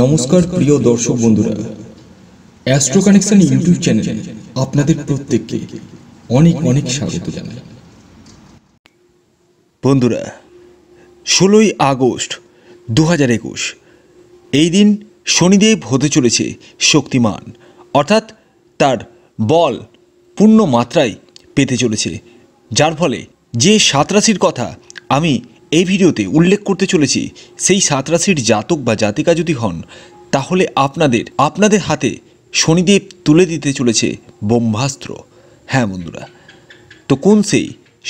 নমস্কার প্রিয় দর্শক বন্ধুরা অ্যাস্ট্রো কানেকশন ইউটিউব চ্যানেলে আপনাদের প্রত্যেককে অনেক অনেক স্বাগত জানাই বন্ধুরা ষোলোই আগস্ট দু হাজার একুশ এই দিন শনিদেব হতে চলেছে শক্তিমান অর্থাৎ তার বল পূর্ণ মাত্রায় পেতে চলেছে যার ফলে যে সাত রাশির কথা আমি এই ভিডিওতে উল্লেখ করতে চলেছি সেই সাত রাশির জাতক বা জাতিকা যদি হন তাহলে আপনাদের আপনাদের হাতে শনিদেব তুলে দিতে চলেছে ব্রহ্মাস্ত্র হ্যাঁ বন্ধুরা তো কোন সেই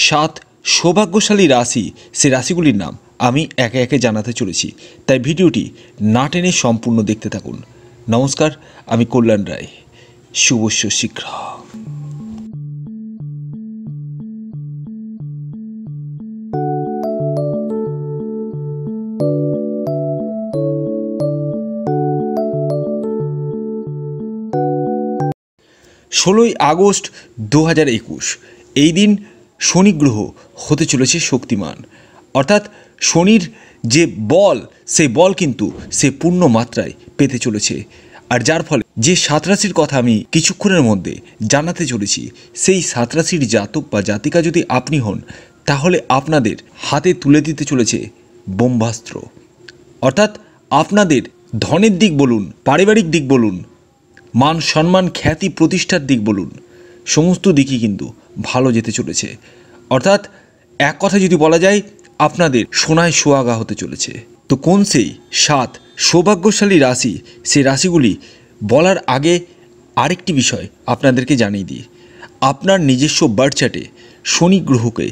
সাত সৌভাগ্যশালী রাশি সে রাশিগুলির নাম আমি একে একে জানাতে চলেছি তাই ভিডিওটি না টেনে সম্পূর্ণ দেখতে থাকুন নমস্কার আমি কল্যাণ রায় শুভস্য শীঘ্র ষোলোই আগস্ট দু হাজার একুশ এই দিন শনিগ্রহ হতে চলেছে শক্তিমান অর্থাৎ শনির যে বল সে বল কিন্তু সে পূর্ণ মাত্রায় পেতে চলেছে আর যার ফলে যে সাত রাশির কথা আমি কিছুক্ষণের মধ্যে জানাতে চলেছি সেই সাত রাশির জাতক বা জাতিকা যদি আপনি হন তাহলে আপনাদের হাতে তুলে দিতে চলেছে বোম্বাস্ত্র অর্থাৎ আপনাদের ধনের দিক বলুন পারিবারিক দিক বলুন মান সম্মান খ্যাতি প্রতিষ্ঠার দিক বলুন সমস্ত দিকই কিন্তু ভালো যেতে চলেছে অর্থাৎ এক কথা যদি বলা যায় আপনাদের সোনায় সোয়াগা হতে চলেছে তো কোন সেই সাত সৌভাগ্যশালী রাশি সেই রাশিগুলি বলার আগে আরেকটি বিষয় আপনাদেরকে জানিয়ে দিই আপনার নিজস্ব বার্থ চার্টে শনি গ্রহকে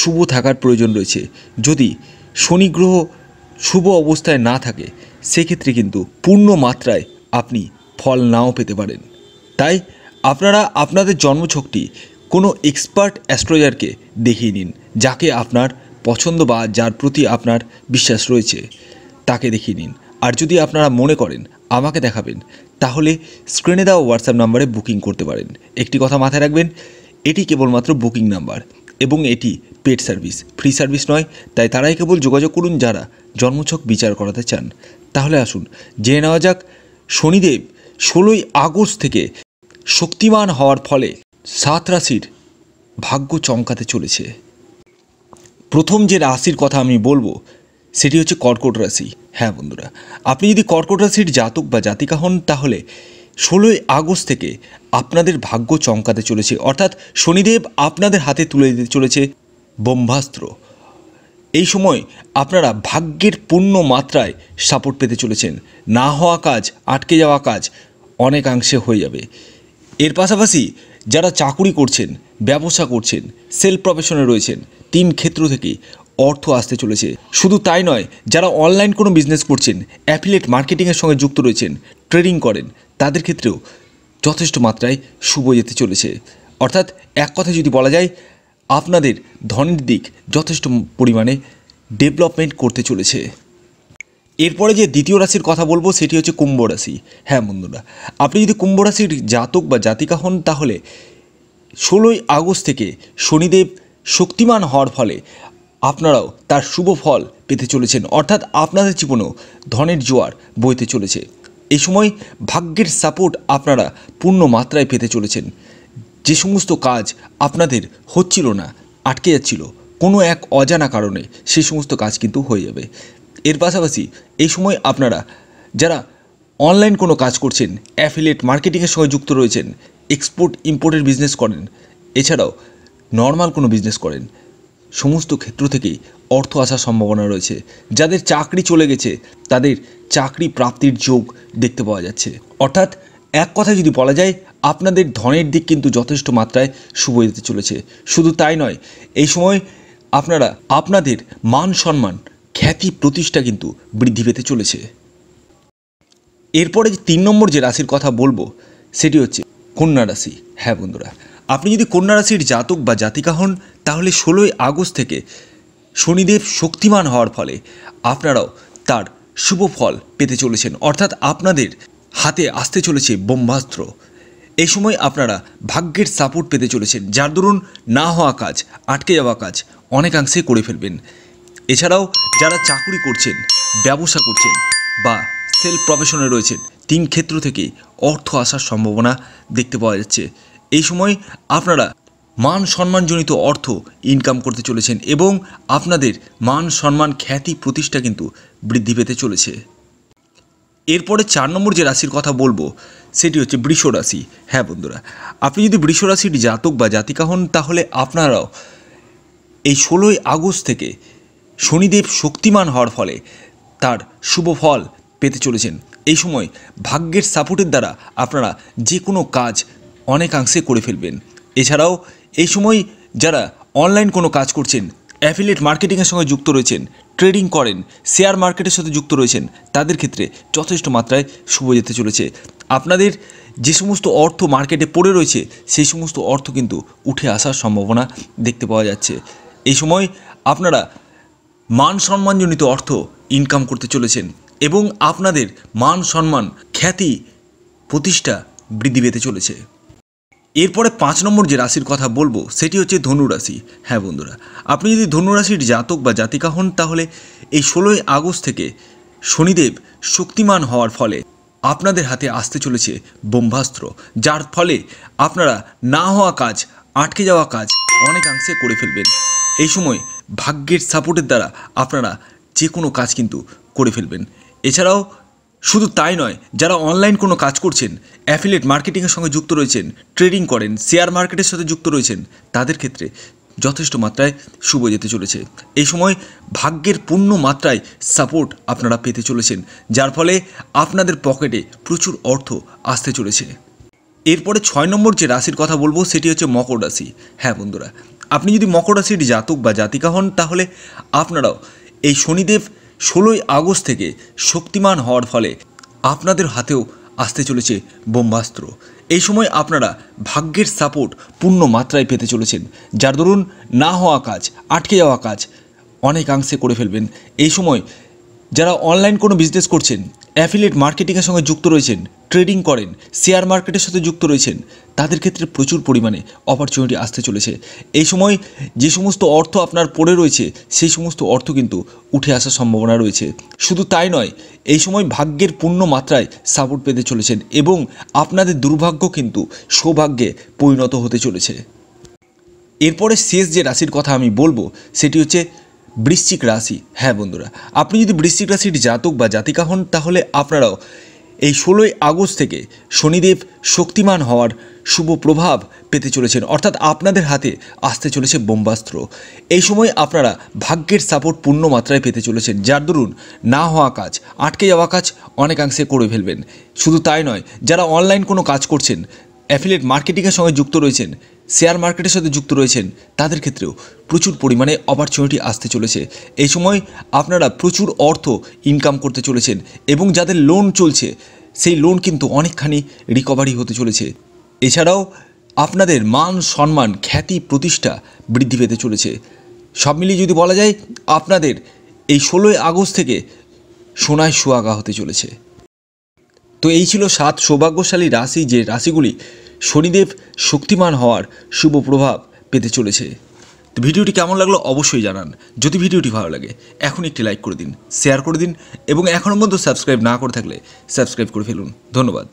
শুভ থাকার প্রয়োজন রয়েছে যদি শনি গ্রহ শুভ অবস্থায় না থাকে সেক্ষেত্রে কিন্তু পূর্ণ মাত্রায় আপনি ফল নাও পেতে পারেন তাই আপনারা আপনাদের জন্মছকটি কোনো এক্সপার্ট অ্যাস্ট্রোলজারকে দেখিয়ে নিন যাকে আপনার পছন্দ বা যার প্রতি আপনার বিশ্বাস রয়েছে তাকে দেখিয়ে নিন আর যদি আপনারা মনে করেন আমাকে দেখাবেন তাহলে স্ক্রিনে দেওয়া হোয়াটসঅ্যাপ নাম্বারে বুকিং করতে পারেন একটি কথা মাথায় রাখবেন এটি কেবলমাত্র বুকিং নাম্বার এবং এটি পেড সার্ভিস ফ্রি সার্ভিস নয় তাই তারাই কেবল যোগাযোগ করুন যারা জন্মছক বিচার করাতে চান তাহলে আসুন জেনে নেওয়া যাক শনিদেব ষোলোই আগস্ট থেকে শক্তিমান হওয়ার ফলে সাত রাশির ভাগ্য চমকাতে চলেছে প্রথম যে রাশির কথা আমি বলবো সেটি হচ্ছে কর্কট রাশি হ্যাঁ বন্ধুরা আপনি যদি কর্কট রাশির জাতক বা জাতিকা হন তাহলে ষোলোই আগস্ট থেকে আপনাদের ভাগ্য চমকাতে চলেছে অর্থাৎ শনিদেব আপনাদের হাতে তুলে দিতে চলেছে ব্রহ্মাস্ত্র এই সময় আপনারা ভাগ্যের পূর্ণ মাত্রায় সাপোর্ট পেতে চলেছেন না হওয়া কাজ আটকে যাওয়া কাজ অনেকাংশে হয়ে যাবে এর পাশাপাশি যারা চাকুরি করছেন ব্যবসা করছেন সেলফ প্রফেশনে রয়েছেন তিন ক্ষেত্র থেকে অর্থ আসতে চলেছে শুধু তাই নয় যারা অনলাইন কোনো বিজনেস করছেন অ্যাফিলেট মার্কেটিংয়ের সঙ্গে যুক্ত রয়েছেন ট্রেডিং করেন তাদের ক্ষেত্রেও যথেষ্ট মাত্রায় শুভ যেতে চলেছে অর্থাৎ এক কথা যদি বলা যায় আপনাদের ধনের দিক যথেষ্ট পরিমাণে ডেভেলপমেন্ট করতে চলেছে এরপরে যে দ্বিতীয় রাশির কথা বলবো সেটি হচ্ছে কুম্ভ রাশি হ্যাঁ বন্ধুরা আপনি যদি কুম্ভ রাশির জাতক বা জাতিকা হন তাহলে ষোলোই আগস্ট থেকে শনিদেব শক্তিমান হওয়ার ফলে আপনারাও তার শুভ ফল পেতে চলেছেন অর্থাৎ আপনাদের জীবনেও ধনের জোয়ার বইতে চলেছে এই সময় ভাগ্যের সাপোর্ট আপনারা পূর্ণ মাত্রায় পেতে চলেছেন যে সমস্ত কাজ আপনাদের হচ্ছিল না আটকে যাচ্ছিল কোনো এক অজানা কারণে সেই সমস্ত কাজ কিন্তু হয়ে যাবে এর পাশাপাশি এই সময় আপনারা যারা অনলাইন কোনো কাজ করছেন অ্যাফিলেট মার্কেটিংয়ের সঙ্গে যুক্ত রয়েছেন এক্সপোর্ট ইম্পোর্টের বিজনেস করেন এছাড়াও নর্মাল কোনো বিজনেস করেন সমস্ত ক্ষেত্র থেকেই অর্থ আসার সম্ভাবনা রয়েছে যাদের চাকরি চলে গেছে তাদের চাকরি প্রাপ্তির যোগ দেখতে পাওয়া যাচ্ছে অর্থাৎ এক কথা যদি বলা যায় আপনাদের ধনের দিক কিন্তু যথেষ্ট মাত্রায় শুভ যেতে চলেছে শুধু তাই নয় এই সময় আপনারা আপনাদের মান সম্মান খ্যাতি প্রতিষ্ঠা কিন্তু বৃদ্ধি পেতে চলেছে এরপরে তিন নম্বর যে রাশির কথা বলবো সেটি হচ্ছে কন্যা রাশি হ্যাঁ বন্ধুরা আপনি যদি কন্যা রাশির জাতক বা জাতিকা হন তাহলে ষোলোই আগস্ট থেকে শনিদেব শক্তিমান হওয়ার ফলে আপনারাও তার শুভ ফল পেতে চলেছেন অর্থাৎ আপনাদের হাতে আসতে চলেছে ব্রহ্মাস্ত্র এই সময় আপনারা ভাগ্যের সাপোর্ট পেতে চলেছেন যার দরুন না হওয়া কাজ আটকে যাওয়া কাজ অনেকাংশে করে ফেলবেন এছাড়াও যারা চাকুরি করছেন ব্যবসা করছেন বা সেলফ প্রফেশনে রয়েছেন তিন ক্ষেত্র থেকে অর্থ আসার সম্ভাবনা দেখতে পাওয়া যাচ্ছে এই সময় আপনারা মান সম্মানজনিত অর্থ ইনকাম করতে চলেছেন এবং আপনাদের মান সম্মান খ্যাতি প্রতিষ্ঠা কিন্তু বৃদ্ধি পেতে চলেছে এরপরে চার নম্বর যে রাশির কথা বলবো সেটি হচ্ছে বৃষ রাশি হ্যাঁ বন্ধুরা আপনি যদি বৃষ রাশির জাতক বা জাতিকা হন তাহলে আপনারাও এই ষোলোই আগস্ট থেকে শনিদেব শক্তিমান হওয়ার ফলে তার শুভ ফল পেতে চলেছেন এই সময় ভাগ্যের সাপোর্টের দ্বারা আপনারা যে কোনো কাজ অনেকাংশে করে ফেলবেন এছাড়াও এই সময় যারা অনলাইন কোনো কাজ করছেন অ্যাফিলেট মার্কেটিংয়ের সঙ্গে যুক্ত রয়েছেন ট্রেডিং করেন শেয়ার মার্কেটের সাথে যুক্ত রয়েছেন তাদের ক্ষেত্রে যথেষ্ট মাত্রায় শুভ যেতে চলেছে আপনাদের যে সমস্ত অর্থ মার্কেটে পড়ে রয়েছে সেই সমস্ত অর্থ কিন্তু উঠে আসার সম্ভাবনা দেখতে পাওয়া যাচ্ছে এই সময় আপনারা মান সম্মানজনিত অর্থ ইনকাম করতে চলেছেন এবং আপনাদের মান সম্মান খ্যাতি প্রতিষ্ঠা বৃদ্ধি পেতে চলেছে এরপরে পাঁচ নম্বর যে রাশির কথা বলবো সেটি হচ্ছে ধনুরাশি হ্যাঁ বন্ধুরা আপনি যদি ধনুরাশির জাতক বা জাতিকা হন তাহলে এই ষোলোই আগস্ট থেকে শনিদেব শক্তিমান হওয়ার ফলে আপনাদের হাতে আসতে চলেছে ব্রহ্মাস্ত্র যার ফলে আপনারা না হওয়া কাজ আটকে যাওয়া কাজ অনেকাংশে করে ফেলবেন এই সময় ভাগ্যের সাপোর্টের দ্বারা আপনারা যে কোনো কাজ কিন্তু করে ফেলবেন এছাড়াও শুধু তাই নয় যারা অনলাইন কোনো কাজ করছেন অ্যাফিলেট মার্কেটিংয়ের সঙ্গে যুক্ত রয়েছেন ট্রেডিং করেন শেয়ার মার্কেটের সাথে যুক্ত রয়েছেন তাদের ক্ষেত্রে যথেষ্ট মাত্রায় শুভ যেতে চলেছে এই সময় ভাগ্যের পূর্ণ মাত্রায় সাপোর্ট আপনারা পেতে চলেছেন যার ফলে আপনাদের পকেটে প্রচুর অর্থ আসতে চলেছে এরপরে ছয় নম্বর যে রাশির কথা বলবো সেটি হচ্ছে মকর রাশি হ্যাঁ বন্ধুরা আপনি যদি মকর রাশির জাতক বা জাতিকা হন তাহলে আপনারাও এই শনিদেব ষোলোই আগস্ট থেকে শক্তিমান হওয়ার ফলে আপনাদের হাতেও আসতে চলেছে বোম্বাস্ত্র এই সময় আপনারা ভাগ্যের সাপোর্ট পূর্ণ মাত্রায় পেতে চলেছেন যার দরুন না হওয়া কাজ আটকে যাওয়া কাজ অনেকাংশে করে ফেলবেন এই সময় যারা অনলাইন কোনো বিজনেস করছেন অ্যাফিলেট মার্কেটিংয়ের সঙ্গে যুক্ত রয়েছেন ট্রেডিং করেন শেয়ার মার্কেটের সাথে যুক্ত রয়েছেন তাদের ক্ষেত্রে প্রচুর পরিমাণে অপরচুনিটি আসতে চলেছে এই সময় যে সমস্ত অর্থ আপনার পড়ে রয়েছে সেই সমস্ত অর্থ কিন্তু উঠে আসার সম্ভাবনা রয়েছে শুধু তাই নয় এই সময় ভাগ্যের পূর্ণ মাত্রায় সাপোর্ট পেতে চলেছেন এবং আপনাদের দুর্ভাগ্য কিন্তু সৌভাগ্যে পরিণত হতে চলেছে এরপরে শেষ যে রাশির কথা আমি বলবো সেটি হচ্ছে বৃশ্চিক রাশি হ্যাঁ বন্ধুরা আপনি যদি বৃশ্চিক রাশির জাতক বা জাতিকা হন তাহলে আপনারাও এই ষোলোই আগস্ট থেকে শনিদেব শক্তিমান হওয়ার শুভ প্রভাব পেতে চলেছেন অর্থাৎ আপনাদের হাতে আসতে চলেছে বোম্বাস্ত্র এই সময় আপনারা ভাগ্যের সাপোর্ট পূর্ণ মাত্রায় পেতে চলেছেন যার দরুন না হওয়া কাজ আটকে যাওয়া কাজ অনেকাংশে করে ফেলবেন শুধু তাই নয় যারা অনলাইন কোনো কাজ করছেন অ্যাফিলেট মার্কেটিংয়ের সঙ্গে যুক্ত রয়েছেন শেয়ার মার্কেটের সাথে যুক্ত রয়েছেন তাদের ক্ষেত্রেও প্রচুর পরিমাণে অপরচুনিটি আসতে চলেছে এই সময় আপনারা প্রচুর অর্থ ইনকাম করতে চলেছেন এবং যাদের লোন চলছে সেই লোন কিন্তু অনেকখানি রিকভারি হতে চলেছে এছাড়াও আপনাদের মান সম্মান খ্যাতি প্রতিষ্ঠা বৃদ্ধি পেতে চলেছে সব মিলিয়ে যদি বলা যায় আপনাদের এই ষোলোই আগস্ট থেকে সোনায় সোয়াগা হতে চলেছে তো এই ছিল সাত সৌভাগ্যশালী রাশি যে রাশিগুলি শনিদেব শক্তিমান হওয়ার শুভ প্রভাব পেতে চলেছে তো ভিডিওটি কেমন লাগলো অবশ্যই জানান যদি ভিডিওটি ভালো লাগে এখন একটি লাইক করে দিন শেয়ার করে দিন এবং এখনও পর্যন্ত সাবস্ক্রাইব না করে থাকলে সাবস্ক্রাইব করে ফেলুন ধন্যবাদ